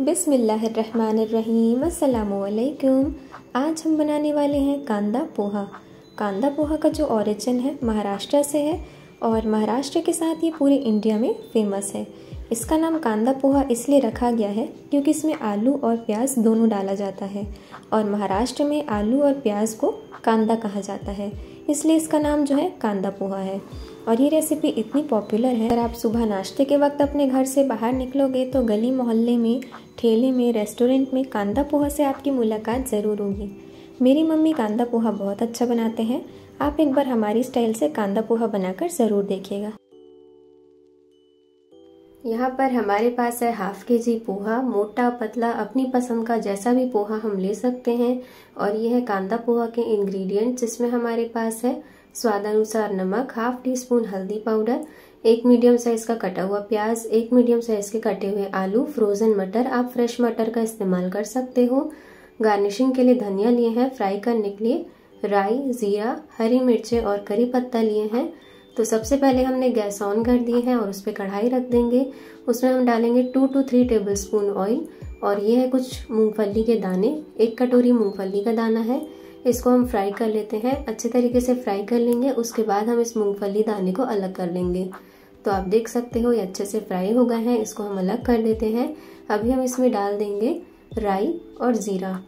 बिसमीम् आज हम बनाने वाले हैं कांदा पोहा कांदा पोहा का जो ओरिजिन है महाराष्ट्र से है और महाराष्ट्र के साथ ये पूरे इंडिया में फेमस है इसका नाम कांदा पोहा इसलिए रखा गया है क्योंकि इसमें आलू और प्याज दोनों डाला जाता है और महाराष्ट्र में आलू और प्याज को कांदा कहा जाता है इसलिए इसका नाम जो है कांदा पोहा है और ये रेसिपी इतनी पॉपुलर है अगर आप सुबह नाश्ते के वक्त अपने घर से बाहर निकलोगे तो गली मोहल्ले में ठेले में रेस्टोरेंट में कांदा पोहा से आपकी मुलाकात ज़रूर होगी मेरी मम्मी कांदा पोहा बहुत अच्छा बनाते हैं आप एक बार हमारी स्टाइल से कांदा पोहा बनाकर ज़रूर देखिएगा यहाँ पर हमारे पास है हाफ के जी पोहा मोटा पतला अपनी पसंद का जैसा भी पोहा हम ले सकते हैं और ये है कांदा पोहा के इंग्रेडिएंट जिसमें हमारे पास है स्वादानुसार नमक हाफ टी स्पून हल्दी पाउडर एक मीडियम साइज़ का कटा हुआ प्याज एक मीडियम साइज़ के कटे हुए आलू फ्रोज़न मटर आप फ्रेश मटर का इस्तेमाल कर सकते हो गार्निशिंग के लिए धनिया लिए हैं फ्राई करने के लिए राई ज़ीरा हरी मिर्चें और करी पत्ता लिए हैं तो सबसे पहले हमने गैस ऑन कर दी है और उस पर कढ़ाई रख देंगे उसमें हम डालेंगे two two three tablespoon oil और ये है कुछ मूंगफली के दाने एक कटोरी मूंगफली का दाना है इसको हम फ्राई कर लेते हैं अच्छे तरीके से फ्राई कर लेंगे उसके बाद हम इस मूंगफली दाने को अलग कर लेंगे तो आप देख सकते हो ये अच्छे से फ्राई हो गए हैं इसको हम अलग कर देते हैं अभी हम इसमें डाल देंगे राई और ज़ीरा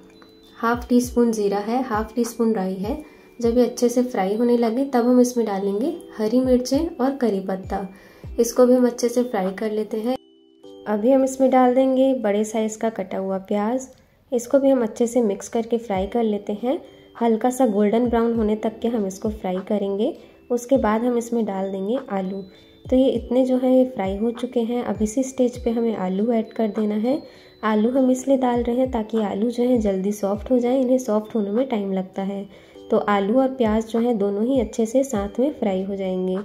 हाफ टी स्पून ज़ीरा है हाफ टी स्पून राई है जब ये अच्छे से फ्राई होने लगे तब हम इसमें डालेंगे हरी मिर्चें और करी पत्ता इसको भी हम अच्छे से फ्राई कर लेते हैं अभी हम इसमें डाल देंगे बड़े साइज़ का कटा हुआ प्याज इसको भी हम अच्छे से मिक्स करके फ्राई कर लेते हैं हल्का सा गोल्डन ब्राउन होने तक के हम इसको फ्राई करेंगे उसके बाद हम इसमें डाल देंगे आलू तो ये इतने जो है ये फ्राई हो चुके हैं अब इसी स्टेज पे हमें आलू ऐड कर देना है आलू हम इसलिए डाल रहे हैं ताकि आलू जो है जल्दी सॉफ्ट हो जाए इन्हें सॉफ्ट होने में टाइम लगता है तो आलू और प्याज जो है दोनों ही अच्छे से साथ में फ्राई हो जाएंगे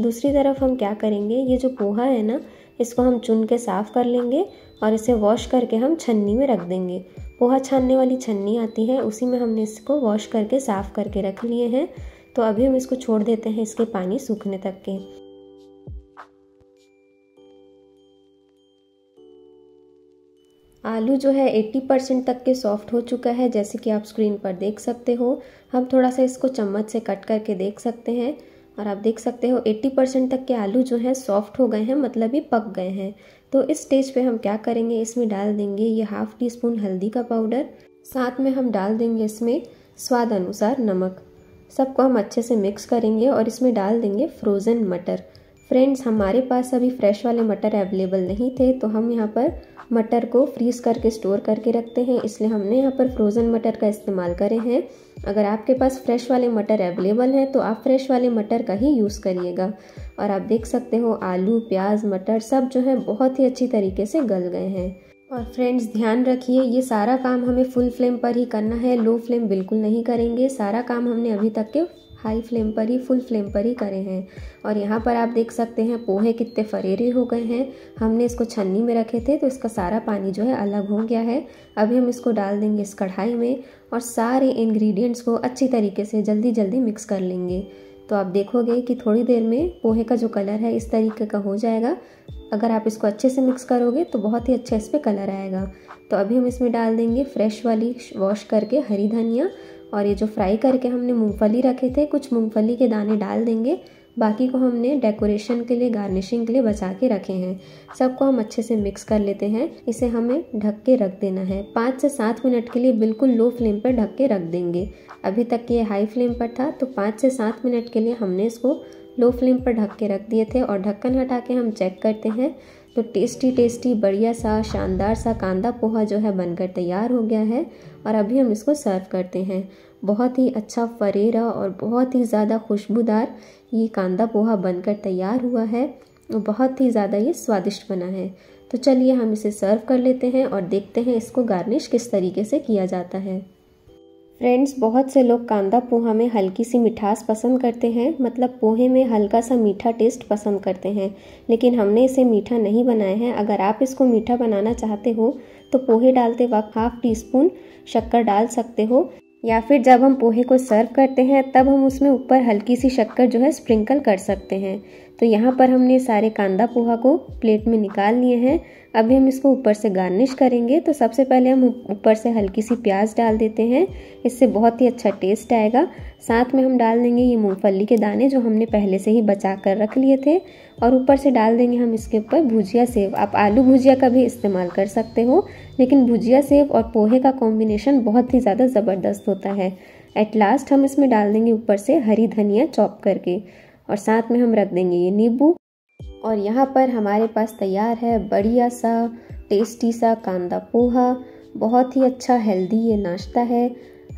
दूसरी तरफ हम क्या करेंगे ये जो पोहा है ना इसको हम चुन के साफ़ कर लेंगे और इसे वॉश करके हम छन्नी में रख देंगे पोहा छानने वाली छन्नी आती है उसी में हमने इसको वॉश करके साफ़ करके रख लिए हैं तो अभी हम इसको छोड़ देते हैं इसके पानी सूखने तक के आलू जो है 80 परसेंट तक के सॉफ्ट हो चुका है जैसे कि आप स्क्रीन पर देख सकते हो हम थोड़ा सा इसको चम्मच से कट करके देख सकते हैं और आप देख सकते हो 80 परसेंट तक के आलू जो हैं सॉफ्ट हो गए हैं मतलब ये पक गए हैं तो इस स्टेज पे हम क्या करेंगे इसमें डाल देंगे ये हाफ़ टी स्पून हल्दी का पाउडर साथ में हम डाल देंगे इसमें स्वाद अनुसार नमक सबको हम अच्छे से मिक्स करेंगे और इसमें डाल देंगे फ्रोज़न मटर फ्रेंड्स हमारे पास अभी फ्रेश वाले मटर अवेलेबल नहीं थे तो हम यहाँ पर मटर को फ्रीज़ करके स्टोर करके रखते हैं इसलिए हमने यहाँ पर फ्रोज़न मटर का इस्तेमाल करे हैं अगर आपके पास फ्रेश वाले मटर अवेलेबल हैं तो आप फ्रेश वाले मटर का ही यूज़ करिएगा और आप देख सकते हो आलू प्याज मटर सब जो है बहुत ही अच्छी तरीके से गल गए हैं और फ्रेंड्स ध्यान रखिए ये सारा काम हमें फुल फ्लेम पर ही करना है लो फ्लेम बिल्कुल नहीं करेंगे सारा काम हमने अभी तक के हाई फ्लेम पर ही फुल फ्लेम पर ही करे हैं और यहाँ पर आप देख सकते हैं पोहे कितने फरेरे हो गए हैं हमने इसको छन्नी में रखे थे तो इसका सारा पानी जो है अलग हो गया है अभी हम इसको डाल देंगे इस कढ़ाई में और सारे इन्ग्रीडियंट्स को अच्छी तरीके से जल्दी जल्दी मिक्स कर लेंगे तो आप देखोगे कि थोड़ी देर में पोहे का जो कलर है इस तरीके का हो जाएगा अगर आप इसको अच्छे से मिक्स करोगे तो बहुत ही अच्छा इस पर कलर आएगा तो अभी हम इसमें डाल देंगे फ्रेश वाली वॉश करके हरी धनिया और ये जो फ्राई करके हमने मूंगफली रखे थे कुछ मूंगफली के दाने डाल देंगे बाकी को हमने डेकोरेशन के लिए गार्निशिंग के लिए बचा के रखे हैं सबको हम अच्छे से मिक्स कर लेते हैं इसे हमें ढक के रख देना है पाँच से सात मिनट के लिए बिल्कुल लो फ्लेम पर ढक के रख देंगे अभी तक ये हाई फ्लेम पर था तो पाँच से सात मिनट के लिए हमने इसको लो फ्लेम पर ढक के रख दिए थे और ढक्कन हटा के हम चेक करते हैं तो टेस्टी टेस्टी बढ़िया सा शानदार सा कांदा पोहा जो है बनकर तैयार हो गया है और अभी हम इसको सर्व करते हैं बहुत ही अच्छा फरेरा और बहुत ही ज़्यादा खुशबूदार ये कांदा पोहा बनकर तैयार हुआ है और बहुत ही ज़्यादा ये स्वादिष्ट बना है तो चलिए हम इसे सर्व कर लेते हैं और देखते हैं इसको गार्निश किस तरीके से किया जाता है फ्रेंड्स बहुत से लोग कांदा पोहा में हल्की सी मिठास पसंद करते हैं मतलब पोहे में हल्का सा मीठा टेस्ट पसंद करते हैं लेकिन हमने इसे मीठा नहीं बनाया है अगर आप इसको मीठा बनाना चाहते हो तो पोहे डालते वक्त हाफ टी स्पून शक्कर डाल सकते हो या फिर जब हम पोहे को सर्व करते हैं तब हम उसमें ऊपर हल्की सी शक्कर जो है स्प्रिंकल कर सकते हैं तो यहाँ पर हमने सारे कांदा पोहा को प्लेट में निकाल लिए हैं अभी हम इसको ऊपर से गार्निश करेंगे तो सबसे पहले हम ऊपर से हल्की सी प्याज डाल देते हैं इससे बहुत ही अच्छा टेस्ट आएगा साथ में हम डाल देंगे ये मूंगफली के दाने जो हमने पहले से ही बचा कर रख लिए थे और ऊपर से डाल देंगे हम इसके ऊपर भुजिया सेब आप आलू भुजिया का भी इस्तेमाल कर सकते हो लेकिन भुजिया सेब और पोहे का कॉम्बिनेशन बहुत ही ज़्यादा ज़बरदस्त होता है एट लास्ट हम इसमें डाल देंगे ऊपर से हरी धनिया चॉप करके और साथ में हम रख देंगे ये नींबू और यहाँ पर हमारे पास तैयार है बढ़िया सा टेस्टी सा कांदा पोहा बहुत ही अच्छा हेल्दी ये नाश्ता है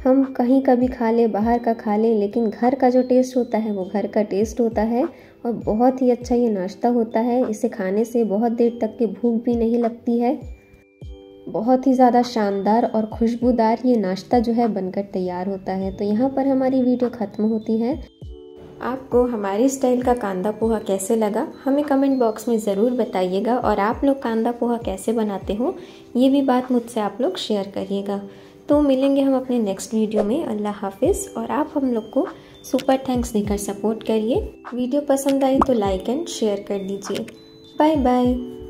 हम कहीं का भी खा लें बाहर का खा लें लेकिन घर का जो टेस्ट होता है वो घर का टेस्ट होता है और बहुत ही अच्छा ये नाश्ता होता है इसे खाने से बहुत देर तक की भूख भी नहीं लगती है बहुत ही ज़्यादा शानदार और खुशबूदार ये नाश्ता जो है बनकर तैयार होता है तो यहाँ पर हमारी वीडियो ख़त्म होती है आपको हमारे स्टाइल का कांदा पोहा कैसे लगा हमें कमेंट बॉक्स में ज़रूर बताइएगा और आप लोग कांदा पोहा कैसे बनाते हो ये भी बात मुझसे आप लोग शेयर करिएगा तो मिलेंगे हम अपने नेक्स्ट वीडियो में अल्लाह हाफिज़ और आप हम लोग को सुपर थैंक्स देकर सपोर्ट करिए वीडियो पसंद आई तो लाइक एंड शेयर कर दीजिए बाय बाय